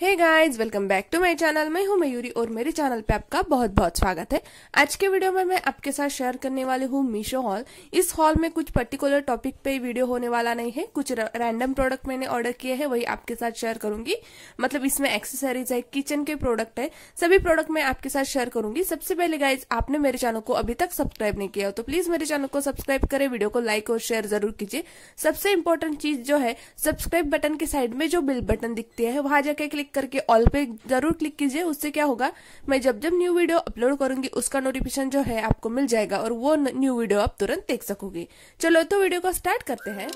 hey guys welcome back to my channel मैं हूं मयूरी और मेरे चैनल पे आपका बहुत बहुत स्वागत है आज के वीडियो में मैं आपके साथ शेयर करने वाली हूं मीशो हॉल इस हॉल में कुछ पर्टिकुलर टॉपिक पे वीडियो होने वाला नहीं है कुछ रैंडम प्रोडक्ट मैंने ऑर्डर किए हैं वही आपके साथ शेयर करूंगी मतलब इसमें एक्सेसरीज है किचन के प्रोडक्ट है सभी प्रोडक्ट मैं आपके साथ शेयर करूंगी सबसे पहले गाइज आपने मेरे चैनल को अभी तक सब्सक्राइब नहीं किया तो प्लीज मेरे चैनल को सब्सक्राइब करें वीडियो को लाइक और शेयर जरूर कीजिए सबसे इम्पोर्टेंट चीज जो है सब्सक्राइब बटन के साइड में जो बिल बटन दिखती है वहां जाके क्लिक क्लिक करके ऑल पे जरूर क्लिक कीजिए उससे क्या होगा मैं जब जब न्यू वीडियो अपलोड करूंगी उसका नोटिफिकेशन जो है आपको मिल जाएगा और वो न्यू वीडियो आप तुरंत देख सकोगे चलो तो वीडियो को स्टार्ट करते हैं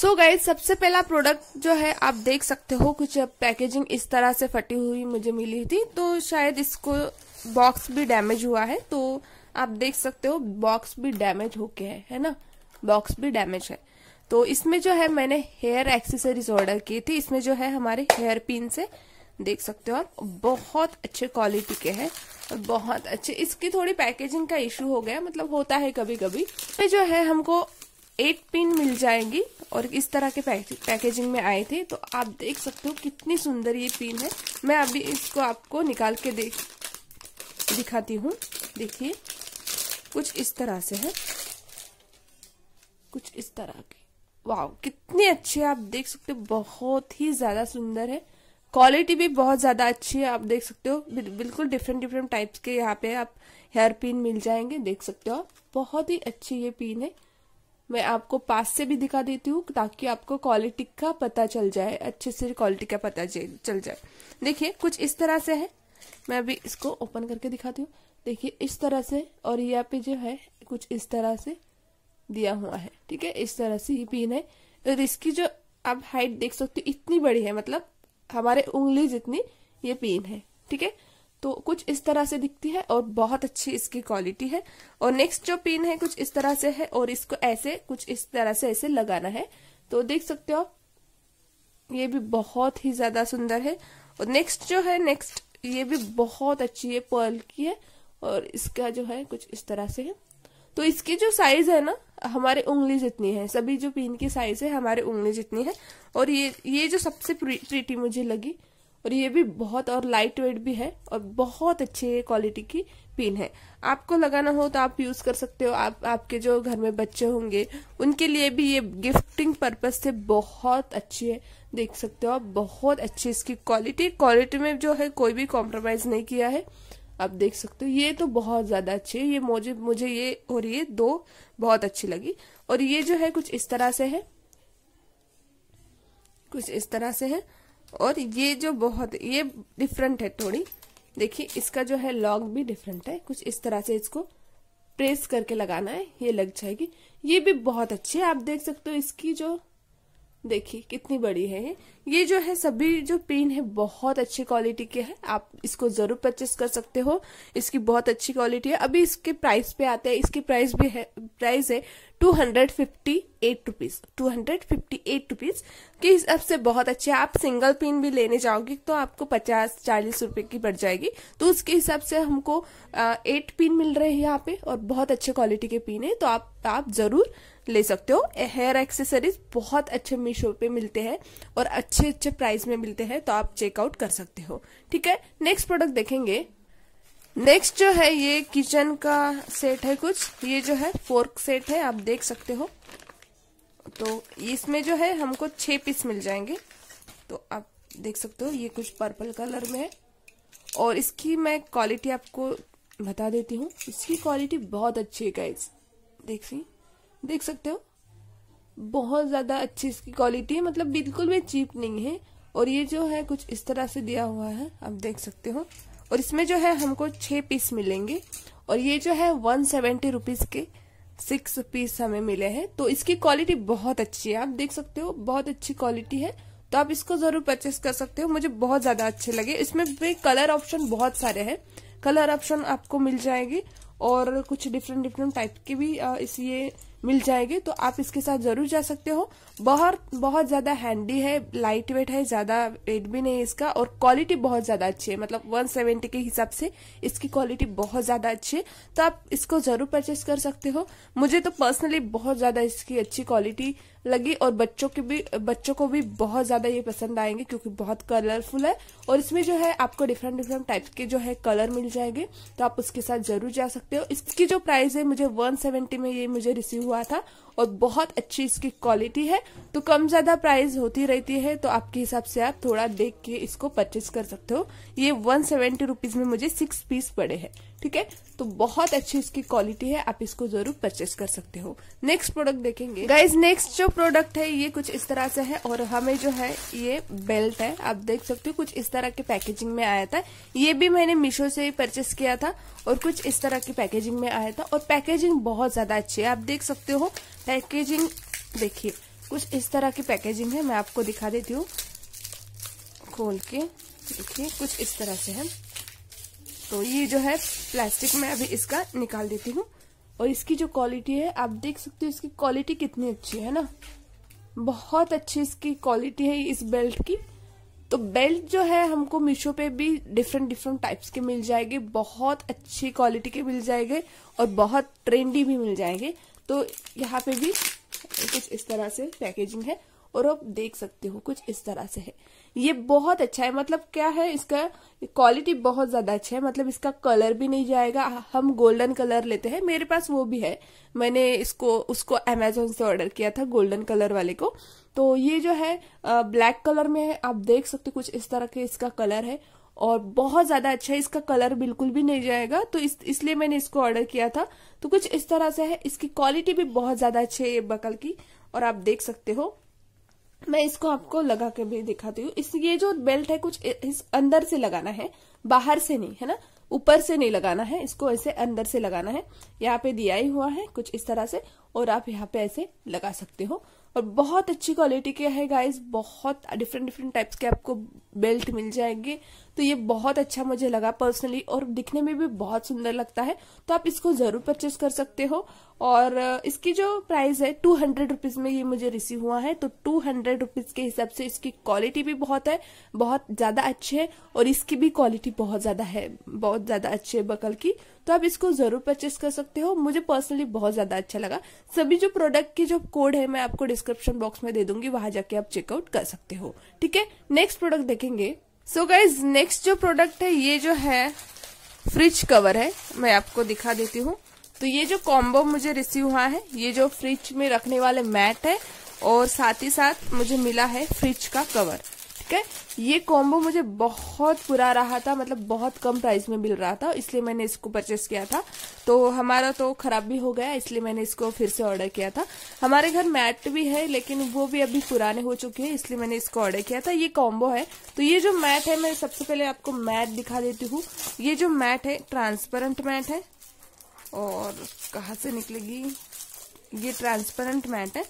सो so गाइज सबसे पहला प्रोडक्ट जो है आप देख सकते हो कुछ पैकेजिंग इस तरह से फटी हुई मुझे मिली थी तो शायद इसको बॉक्स भी डैमेज हुआ है तो आप देख सकते हो बॉक्स भी डैमेज होके है है ना बॉक्स भी डैमेज है तो इसमें जो है मैंने हेयर एक्सेसरीज ऑर्डर की थी इसमें जो है हमारे हेयर पिन से देख सकते हो आप बहुत अच्छे क्वालिटी के हैं और बहुत अच्छे इसकी थोड़ी पैकेजिंग का इश्यू हो गया मतलब होता है कभी कभी इसमें जो है हमको एट पिन मिल जाएंगी और इस तरह के पैकेजिंग में आए थे तो आप देख सकते हो कितनी सुंदर ये पिन है मैं अभी इसको आपको निकाल के देख दिखाती हूँ देखिए कुछ इस तरह से है कुछ इस तरह की वाह कितने अच्छे आप देख सकते हो बहुत ही ज्यादा सुंदर है क्वालिटी भी बहुत ज्यादा अच्छी है आप देख सकते हो बिल्कुल डिफरेंट डिफरेंट टाइप्स के यहाँ पे आप हेयर पिन मिल जाएंगे देख सकते हो आप बहुत ही अच्छी ये पिन है मैं आपको पास से भी दिखा देती हूँ ताकि आपको क्वालिटी का पता चल जाए अच्छे से क्वालिटी का पता चल जाए देखिए कुछ इस तरह से है मैं अभी इसको ओपन करके दिखाती हूँ देखिए इस तरह से और यहाँ पे जो है कुछ इस तरह से दिया हुआ है ठीक है इस तरह से ही पिन है और इसकी जो आप हाइट देख सकते हो इतनी बड़ी है मतलब हमारे उंगली जितनी ये पिन है ठीक है तो कुछ इस तरह से दिखती है और बहुत अच्छी इसकी क्वालिटी है और नेक्स्ट जो पिन है कुछ इस तरह से है और इसको ऐसे कुछ इस तरह से ऐसे लगाना है तो देख सकते हो ये भी बहुत ही ज्यादा सुंदर है और नेक्स्ट जो है नेक्स्ट ये भी बहुत अच्छी है पर्ल की है और इसका जो है कुछ इस तरह से है तो इसकी जो साइज है ना हमारे उंगली जितनी है सभी जो पिन की साइज है हमारे उंगली जितनी है और ये ये जो सबसे प्रीटी मुझे लगी और ये भी बहुत और लाइट वेट भी है और बहुत अच्छे क्वालिटी की पिन है आपको लगाना हो तो आप यूज कर सकते हो आप आपके जो घर में बच्चे होंगे उनके लिए भी ये गिफ्टिंग पर्पज से बहुत अच्छी है देख सकते हो आप बहुत अच्छी इसकी क्वालिटी क्वालिटी में जो है कोई भी कॉम्प्रोमाइज नहीं किया है आप देख सकते हो ये तो बहुत ज़्यादा अच्छी है ये मुझे मुझे ये और ये दो बहुत अच्छी लगी और ये जो है कुछ इस तरह से है कुछ इस तरह से है और ये जो बहुत ये डिफरेंट है थोड़ी देखिए इसका जो है लॉग भी डिफरेंट है कुछ इस तरह से इसको प्रेस करके लगाना है ये लग जाएगी ये भी बहुत अच्छी है आप देख सकते हो इसकी जो देखिए कितनी बड़ी है ये ये जो है सभी जो पेन है बहुत अच्छी क्वालिटी के हैं आप इसको जरूर परचेस कर सकते हो इसकी बहुत अच्छी क्वालिटी है अभी इसके प्राइस पे आते हैं इसकी प्राइस भी है प्राइस है two hundred fifty eight rupees two hundred fifty eight rupees के हिसाब से बहुत अच्छे आप सिंगल पिन भी लेने जाओगे तो आपको पचास चालीस रुपए की पड़ जाएगी तो उसके हिसाब से हमको एट पिन मिल रहे हैं यहाँ पे और बहुत अच्छे क्वालिटी के पिन है तो आप आप जरूर ले सकते हो हेयर एक्सेसरीज बहुत अच्छे मीशो पे मिलते हैं और अच्छे अच्छे प्राइस में मिलते हैं तो आप चेकआउट कर सकते हो ठीक है नेक्स्ट प्रोडक्ट देखेंगे नेक्स्ट जो है ये किचन का सेट है कुछ ये जो है फोर्क सेट है आप देख सकते हो तो इसमें जो है हमको छह पीस मिल जाएंगे तो आप देख सकते हो ये कुछ पर्पल कलर में है और इसकी मैं क्वालिटी आपको बता देती हूँ इसकी क्वालिटी बहुत अच्छी है गाइज देख सी देख सकते हो बहुत ज़्यादा अच्छी इसकी क्वालिटी है मतलब बिल्कुल भी चीप नहीं है और ये जो है कुछ इस तरह से दिया हुआ है आप देख सकते हो और इसमें जो है हमको छह पीस मिलेंगे और ये जो है वन सेवेंटी रुपीज़ के सिक्स पीस हमें मिले हैं तो इसकी क्वालिटी बहुत अच्छी है आप देख सकते हो बहुत अच्छी क्वालिटी है तो आप इसको जरूर परचेस कर सकते हो मुझे बहुत ज्यादा अच्छे लगे इसमें भी कलर ऑप्शन बहुत सारे हैं कलर ऑप्शन आपको मिल जाएंगे और कुछ डिफरेंट डिफरेंट टाइप के भी इस ये मिल जाएंगे तो आप इसके साथ जरूर जा सकते हो बहुत बहुत ज़्यादा हैंडी है लाइट वेट है ज़्यादा वेट भी नहीं इसका और क्वालिटी बहुत ज़्यादा अच्छी है मतलब 170 के हिसाब से इसकी क्वालिटी बहुत ज़्यादा अच्छी है तो आप इसको ज़रूर परचेस कर सकते हो मुझे तो पर्सनली बहुत ज़्यादा इसकी अच्छी क्वालिटी लगी और बच्चों के भी बच्चों को भी बहुत ज़्यादा ये पसंद आएंगे क्योंकि बहुत कलरफुल है और इसमें जो है आपको डिफरेंट डिफरेंट टाइप के जो है कलर मिल जाएंगे तो आप उसके साथ जरूर जा सकते हो इसकी जो प्राइस है मुझे 170 में ये मुझे रिसीव हुआ था और बहुत अच्छी इसकी क्वालिटी है तो कम ज़्यादा प्राइस होती रहती है तो आपके हिसाब से आप थोड़ा देख के इसको परचेज कर सकते हो ये वन सेवेंटी रुपीज़ में मुझे सिक्स पीस पड़े हैं ठीक है तो बहुत अच्छी इसकी क्वालिटी है आप इसको जरूर परचेस कर सकते हो नेक्स्ट प्रोडक्ट देखेंगे गाइज नेक्स्ट जो प्रोडक्ट है ये कुछ इस तरह से है और हमें जो है ये बेल्ट है आप देख सकते हो कुछ इस तरह के पैकेजिंग में आया था ये भी मैंने मीशो से ही परचेस किया था और कुछ इस तरह की पैकेजिंग में आया था और पैकेजिंग बहुत ज्यादा अच्छी है आप देख सकते हो पैकेजिंग देखिए कुछ इस तरह की पैकेजिंग है मैं आपको दिखा देती हूँ खोल के देखिए कुछ इस तरह से है तो ये जो है प्लास्टिक में अभी इसका निकाल देती हूँ और इसकी जो क्वालिटी है आप देख सकते हो इसकी क्वालिटी कितनी अच्छी है ना बहुत अच्छी इसकी क्वालिटी है इस बेल्ट की तो बेल्ट जो है हमको मीशो पे भी डिफरेंट डिफरेंट टाइप्स के मिल जाएंगे बहुत अच्छी क्वालिटी के मिल जाएंगे और बहुत ट्रेंडी भी मिल जाएंगे तो यहाँ पे भी कुछ इस तरह से पैकेजिंग है और आप देख सकते हो कुछ इस तरह से है ये बहुत अच्छा है मतलब क्या है इसका क्वालिटी बहुत ज्यादा अच्छा है मतलब इसका कलर भी नहीं जाएगा हम गोल्डन कलर लेते हैं मेरे पास वो भी है मैंने इसको उसको अमेजोन से ऑर्डर किया था गोल्डन कलर वाले को तो ये जो है ब्लैक कलर में है आप देख सकते कुछ इस तरह के इसका कलर है और बहुत ज्यादा अच्छा है इसका कलर बिल्कुल भी नहीं जाएगा तो इस इसलिए मैंने इसको ऑर्डर किया था तो कुछ इस तरह से है इसकी क्वालिटी भी बहुत ज्यादा अच्छी है ये बकल की और आप देख सकते हो मैं इसको आपको लगा के भी दिखाती हूँ इस ये जो बेल्ट है कुछ इस अंदर से लगाना है बाहर से नहीं है ना ऊपर से नहीं लगाना है इसको ऐसे अंदर से लगाना है यहाँ पे दिया ही हुआ है कुछ इस तरह से और आप यहाँ पे ऐसे लगा सकते हो और बहुत अच्छी क्वालिटी के है गाइस बहुत डिफरेंट डिफरेंट टाइप्स के आपको बेल्ट मिल जाएंगे तो ये बहुत अच्छा मुझे लगा पर्सनली और दिखने में भी बहुत सुंदर लगता है तो आप इसको जरूर परचेस कर सकते हो और इसकी जो प्राइस है टू हंड्रेड रुपीज में ये मुझे रिसीव हुआ है तो टू हंड्रेड रुपीज के हिसाब से इसकी क्वालिटी भी बहुत है बहुत ज्यादा अच्छी है और इसकी भी क्वालिटी बहुत ज्यादा है बहुत ज्यादा अच्छी है बकल की तो आप इसको जरूर परचेस कर सकते हो मुझे पर्सनली बहुत ज्यादा अच्छा लगा सभी जो प्रोडक्ट की जो कोड है मैं आपको डिस्क्रिप्शन बॉक्स में दे दूंगी वहां जाके आप चेकआउट कर सकते हो ठीक है नेक्स्ट प्रोडक्ट देखेंगे सो गाइज नेक्स्ट जो प्रोडक्ट है ये जो है फ्रिज कवर है मैं आपको दिखा देती हूँ तो ये जो कॉम्बो मुझे रिसीव हुआ है ये जो फ्रिज में रखने वाले मैट है और साथ ही साथ मुझे मिला है फ्रिज का कवर है ये कॉम्बो मुझे बहुत पुरा रहा था मतलब बहुत कम प्राइस में मिल रहा था इसलिए मैंने इसको परचेस किया था तो हमारा तो खराब भी हो गया इसलिए मैंने इसको फिर से ऑर्डर किया था हमारे घर मैट भी है लेकिन वो भी अभी पुराने हो चुके हैं इसलिए मैंने इसको ऑर्डर किया था ये कॉम्बो है तो ये जो मैट है मैं सबसे पहले आपको मैट दिखा देती हूँ ये जो मैट है ट्रांसपेरेंट मैट है और कहा से निकलेगी ये ट्रांसपेरेंट मैट है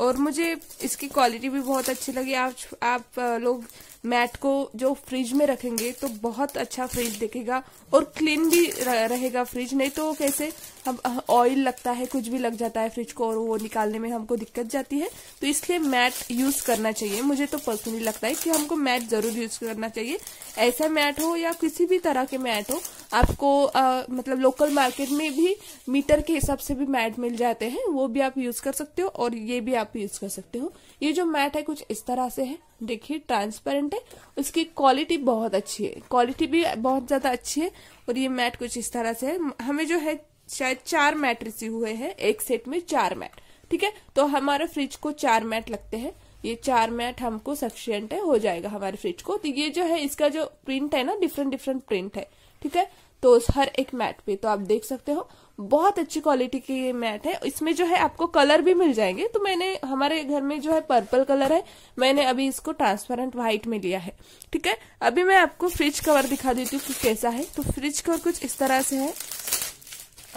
और मुझे इसकी क्वालिटी भी बहुत अच्छी लगी आप आप लोग मैट को जो फ्रिज में रखेंगे तो बहुत अच्छा फ्रिज दिखेगा और क्लीन भी रहेगा फ्रिज नहीं तो कैसे हम ऑयल लगता है कुछ भी लग जाता है फ्रिज को और वो निकालने में हमको दिक्कत जाती है तो इसलिए मैट यूज करना चाहिए मुझे तो पर्सनली लगता है कि हमको मैट जरूर यूज करना चाहिए ऐसा मैट हो या किसी भी तरह के मैट हो आपको आ, मतलब लोकल मार्केट में भी मीटर के हिसाब से भी मैट मिल जाते हैं वो भी आप यूज कर सकते हो और ये भी आप यूज कर सकते हो ये जो मैट है कुछ इस तरह से है देखिए ट्रांसपेरेंट है उसकी क्वालिटी बहुत अच्छी है क्वालिटी भी बहुत ज़्यादा अच्छी है और ये मैट कुछ इस तरह से है हमें जो है शायद चार मैट रिसीव हुए हैं एक सेट में चार मैट ठीक है तो हमारे फ्रिज को चार मैट लगते हैं ये चार मैट हमको सफिशियंट है हो जाएगा हमारे फ्रिज को तो ये जो है इसका जो प्रिंट है ना डिफरेंट डिफरेंट प्रिंट है ठीक है तो हर एक मैट पे तो आप देख सकते हो बहुत अच्छी क्वालिटी ये मैट है इसमें जो है आपको कलर भी मिल जाएंगे तो मैंने हमारे घर में जो है पर्पल कलर है मैंने अभी इसको ट्रांसपेरेंट व्हाइट में लिया है ठीक है अभी मैं आपको फ्रिज कवर दिखा देती हूँ कि कैसा है तो फ्रिज कवर कुछ इस तरह से है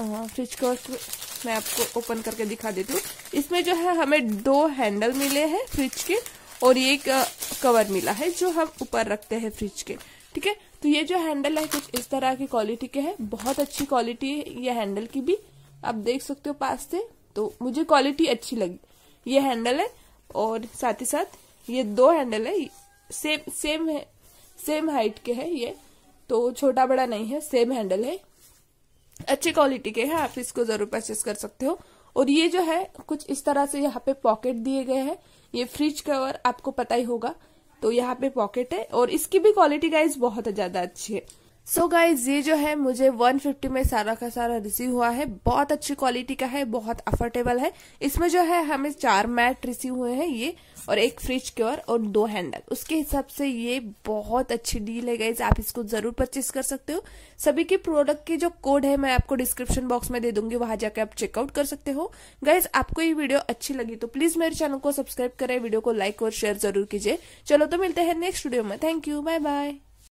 फ्रिज कवर मैं आपको ओपन करके दिखा देती हूँ इसमें जो है हमें दो हैंडल मिले हैं फ्रिज के और एक कवर मिला है जो हम ऊपर रखते हैं फ्रिज के ठीक है तो ये जो हैंडल है कुछ इस तरह की क्वालिटी के है बहुत अच्छी क्वालिटी है ये हैंडल की भी आप देख सकते हो पास से तो मुझे क्वालिटी अच्छी लगी ये हैंडल है और साथ ही साथ ये दो हैंडल है सेम सेम है सेम हाइट के है ये तो छोटा बड़ा नहीं है सेम हैंडल है अच्छी क्वालिटी के हैं आप इसको जरूर परचेस कर सकते हो और ये जो है कुछ इस तरह से यहाँ पे पॉकेट दिए गए हैं ये फ्रिज कवर आपको पता ही होगा तो यहाँ पे पॉकेट है और इसकी भी क्वालिटी गाइज बहुत ज्यादा अच्छी है सो so गाइज ये जो है मुझे 150 में सारा का सारा रिसीव हुआ है बहुत अच्छी क्वालिटी का है बहुत अफोर्डेबल है इसमें जो है हमें चार मैट रिसीव हुए हैं ये और एक फ्रिज क्योर और दो हैंडल उसके हिसाब से ये बहुत अच्छी डील है गाइज आप इसको जरूर परचेज कर सकते हो सभी के प्रोडक्ट की जो कोड है मैं आपको डिस्क्रिप्शन बॉक्स में दे दूंगी वहां जाकर आप चेकआउट कर सकते हो गाइज आपको ये वीडियो अच्छी लगी तो प्लीज मेरे चैनल को सब्सक्राइब करें वीडियो को लाइक और शेयर जरूर कीजिए चलो तो मिलते हैं नेक्स्ट वीडियो में थैंक यू बाय बाय